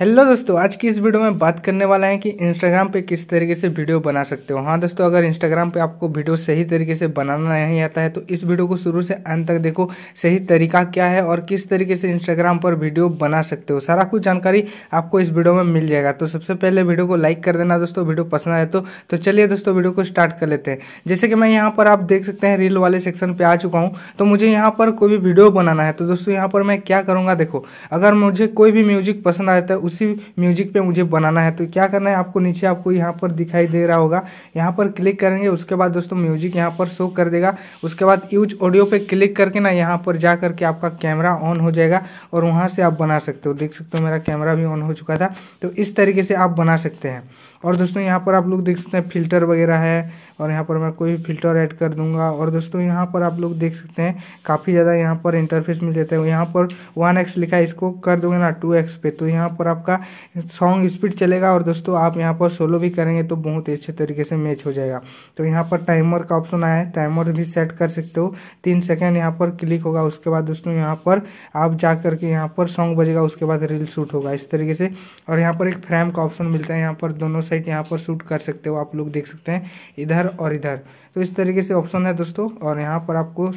hello दोस्तों आज की इस वीडियो में बात करने वाला है कि इंस्टाग्राम पे किस तरीके से वीडियो बना सकते हो हाँ दोस्तों अगर इंस्टाग्राम पे आपको वीडियो सही तरीके से बनाना नहीं आता है तो इस वीडियो को शुरू से अंत तक देखो सही तरीका क्या है और किस तरीके से इंस्टाग्राम पर वीडियो बना सकते हो सारा कुछ जानकारी आपको इस वीडियो में मिल जाएगा तो सबसे पहले वीडियो को लाइक कर देना दोस्तों वीडियो पसंद आए तो, तो चलिए दोस्तों वीडियो को स्टार्ट कर लेते हैं जैसे कि मैं यहाँ पर आप देख सकते हैं रील वाले सेक्शन पर आ चुका हूँ तो मुझे यहाँ पर कोई भी वीडियो बनाना है तो दोस्तों यहाँ पर मैं क्या करूँगा देखो अगर मुझे कोई भी म्यूजिक पसंद आता तो है उसी म्यूजिक पे मुझे बनाना है तो क्या करना है आपको नीचे आपको यहाँ पर दिखाई दे रहा होगा यहाँ पर क्लिक करेंगे उसके बाद दोस्तों म्यूजिक यहाँ पर शो कर देगा उसके बाद यूज ऑडियो पे क्लिक करके ना यहाँ पर जा करके आपका कैमरा ऑन हो जाएगा और वहाँ से आप बना सकते हो देख सकते हो मेरा कैमरा भी ऑन हो चुका था तो इस तरीके से आप बना सकते हैं और दोस्तों यहाँ पर आप लोग देख सकते हैं फिल्टर वगैरह है और यहाँ पर मैं कोई भी फिल्टर ऐड कर दूंगा और दोस्तों यहाँ पर आप लोग देख सकते हैं काफ़ी ज़्यादा यहाँ पर इंटरफेस मिल जाता है यहाँ पर वन एक्स लिखा है इसको कर दोगे ना टू एक्स पे तो यहाँ पर आप आपका सॉन्ग स्पीड चलेगा और दोस्तों आप यहाँ पर सोलो भी करेंगे तो बहुत ही अच्छे तरीके से मैच हो जाएगा तो यहाँ पर टाइमर का ऑप्शन आया है टाइमर भी सेट कर सकते हो तीन सेकेंड यहाँ पर क्लिक होगा उसके बाद दोस्तों यहाँ पर आप जा करके यहाँ पर सॉन्ग बजेगा उसके बाद रील शूट होगा इस तरीके से और यहाँ पर एक फ्रेम का ऑप्शन मिलता है यहाँ पर दोनों साइड यहाँ पर शूट कर सकते हो आप लोग देख सकते हैं इधर और इधर तो इस तरीके से ऑप्शन है दोस्तों और यहाँ पर आपको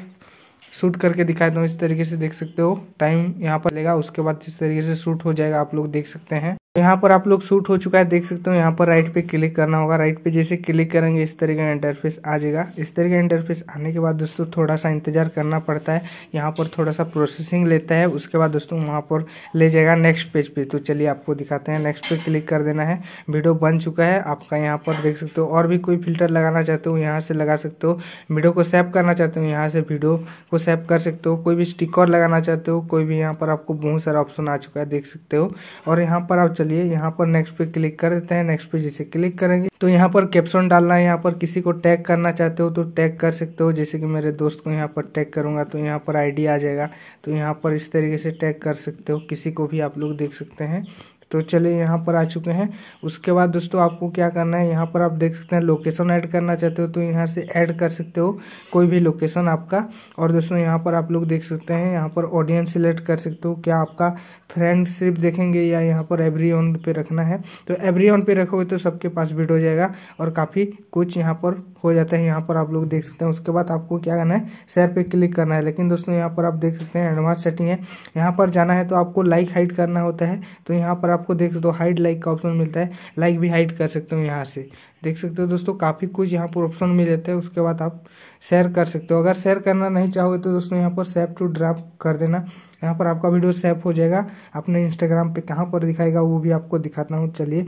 शूट करके दिखाया था तो इस तरीके से देख सकते हो टाइम यहाँ पर लेगा उसके बाद जिस तरीके से शूट हो जाएगा आप लोग देख सकते हैं यहाँ पर आप लोग सूट हो चुका है देख सकते हो यहाँ पर राइट पे क्लिक करना होगा राइट पे जैसे क्लिक करेंगे इस तरह का इंटरफेस आ जाएगा इस तरह का इंटरफेस आने के बाद दोस्तों थोड़ा सा इंतजार करना पड़ता है यहाँ पर थोड़ा सा प्रोसेसिंग लेता है उसके बाद दोस्तों वहाँ पर ले जाएगा नेक्स्ट पेज पे तो चलिए आपको दिखाते हैं नेक्स्ट पे क्लिक कर देना है वीडियो बन चुका है आपका यहाँ पर देख सकते हो और भी कोई फिल्टर लगाना चाहते हो यहाँ से लगा सकते हो वीडियो को सेव करना चाहते हो यहाँ से वीडियो को सेव कर सकते हो कोई भी स्टिकर लगाना चाहते हो कोई भी यहाँ पर आपको बहुत सारा ऑप्शन आ चुका है देख सकते हो और यहाँ पर आप चलिए यहाँ पर नेक्स्ट पे क्लिक कर देते हैं नेक्स्ट पे जैसे क्लिक करेंगे तो यहाँ पर कैप्शन डालना है यहाँ पर किसी को टैग करना चाहते हो तो टैग कर सकते हो जैसे कि मेरे दोस्त को यहाँ पर टैग करूंगा तो यहाँ पर आईडी आ जाएगा तो यहाँ पर इस तरीके से टैग कर सकते हो किसी को भी आप लोग देख सकते हैं तो चलिए यहाँ पर आ चुके हैं उसके बाद दोस्तों आपको क्या करना है यहाँ पर आप देख सकते हैं लोकेशन ऐड करना चाहते हो तो यहाँ से ऐड कर सकते हो कोई भी लोकेशन आपका और दोस्तों यहाँ पर आप लोग देख सकते हैं यहाँ पर ऑडियंस सिलेक्ट कर सकते हो क्या आपका फ्रेंड सिर्फ देखेंगे या यहाँ पर एवरी ऑन पे रखना है तो एवरी ऑन पे रखोगे तो सबके पास वीड हो जाएगा और काफ़ी कुछ यहाँ पर हो जाता है यहाँ पर आप लोग देख सकते हैं उसके बाद आपको क्या करना है शेयर पर क्लिक करना है लेकिन दोस्तों यहाँ पर आप देख सकते हैं एडवांस सेटिंग है यहाँ पर जाना है तो आपको लाइक हाइट करना होता है तो यहाँ पर आप आपको देख सकते हो हाइड लाइक का ऑप्शन मिलता है लाइक भी हाइड कर सकते हो यहाँ से देख सकते हो दोस्तों काफ़ी कुछ यहाँ पर ऑप्शन मिल जाता है उसके बाद आप शेयर कर सकते हो अगर शेयर करना नहीं चाहोगे तो दोस्तों यहाँ पर सेव टू ड्राफ कर देना यहाँ पर आपका वीडियो सेव हो जाएगा अपने इंस्टाग्राम पे कहाँ पर दिखाएगा वो भी आपको दिखाता हूँ चलिए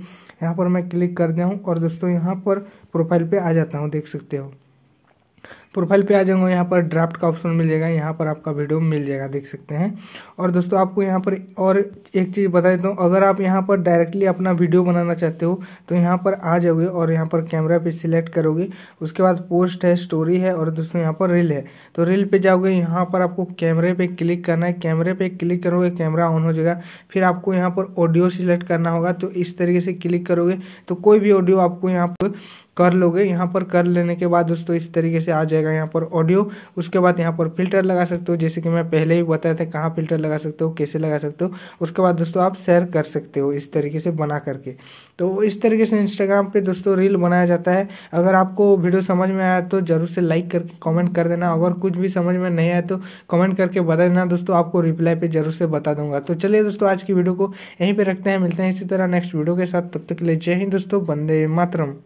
यहाँ पर मैं क्लिक कर दिया हूँ और दोस्तों यहाँ पर प्रोफाइल पर आ जाता हूँ देख सकते हो प्रोफाइल पे आ जाऊंगा यहाँ पर ड्राफ्ट का ऑप्शन मिल जाएगा यहाँ पर आपका वीडियो मिल जाएगा देख सकते हैं और दोस्तों आपको यहाँ पर और एक चीज़ बता देता हूँ अगर आप यहाँ पर डायरेक्टली अपना वीडियो बनाना चाहते हो तो यहाँ पर आ जाओगे और यहाँ पर कैमरा पे सिलेक्ट करोगे उसके बाद पोस्ट है स्टोरी है और दोस्तों यहाँ पर रील है तो रील पर जाओगे यहाँ पर आपको कैमरे पर क्लिक करना है कैमरे पर क्लिक करोगे कैमरा ऑन हो जाएगा फिर आपको यहाँ पर ऑडियो सिलेक्ट करना होगा तो इस तरीके से क्लिक करोगे तो कोई भी ऑडियो आपको यहाँ पर कर लोगे यहाँ पर कर लेने के बाद दोस्तों इस तरीके से आ जाएगा जाएगा यहाँ पर ऑडियो उसके बाद यहाँ पर फिल्टर लगा सकते हो जैसे कि मैं पहले ही बताया था कहाँ फिल्टर लगा सकते हो कैसे लगा सकते हो उसके बाद दोस्तों आप शेयर कर सकते हो इस तरीके से बना करके तो इस तरीके से इंस्टाग्राम पर दोस्तों रील बनाया जाता है अगर आपको वीडियो समझ में आया तो ज़रूर से लाइक करके कॉमेंट कर देना अगर कुछ भी समझ में नहीं आया तो कमेंट करके बता देना दोस्तों आपको रिप्लाई पर ज़रूर से बता दूंगा तो चलिए दोस्तों आज की वीडियो को यहीं पर रखते हैं मिलते हैं इसी तरह नेक्स्ट वीडियो के साथ तब तक के लिए जय हिंद दोस्तों बंदे मातरम